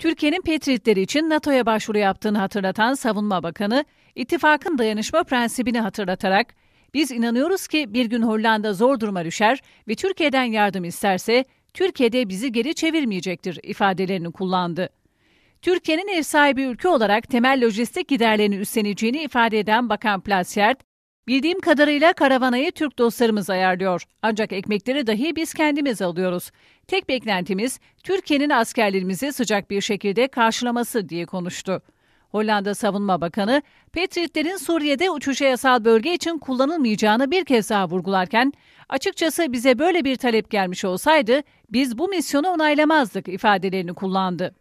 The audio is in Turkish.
Türkiye'nin Patriotleri için NATO'ya başvuru yaptığını hatırlatan Savunma Bakanı, ittifakın dayanışma prensibini hatırlatarak, biz inanıyoruz ki bir gün Hollanda zor duruma düşer ve Türkiye'den yardım isterse Türkiye'de bizi geri çevirmeyecektir ifadelerini kullandı. Türkiye'nin ev sahibi ülke olarak temel lojistik giderlerini üstleneceğini ifade eden Bakan Plasyert, Bildiğim kadarıyla karavanayı Türk dostlarımız ayarlıyor. Ancak ekmekleri dahi biz kendimiz alıyoruz. Tek beklentimiz Türkiye'nin askerlerimizi sıcak bir şekilde karşılaması diye konuştu. Hollanda Savunma Bakanı, Patriot'lerin Suriye'de uçuşa yasal bölge için kullanılmayacağını bir kez daha vurgularken, açıkçası bize böyle bir talep gelmiş olsaydı biz bu misyonu onaylamazdık ifadelerini kullandı.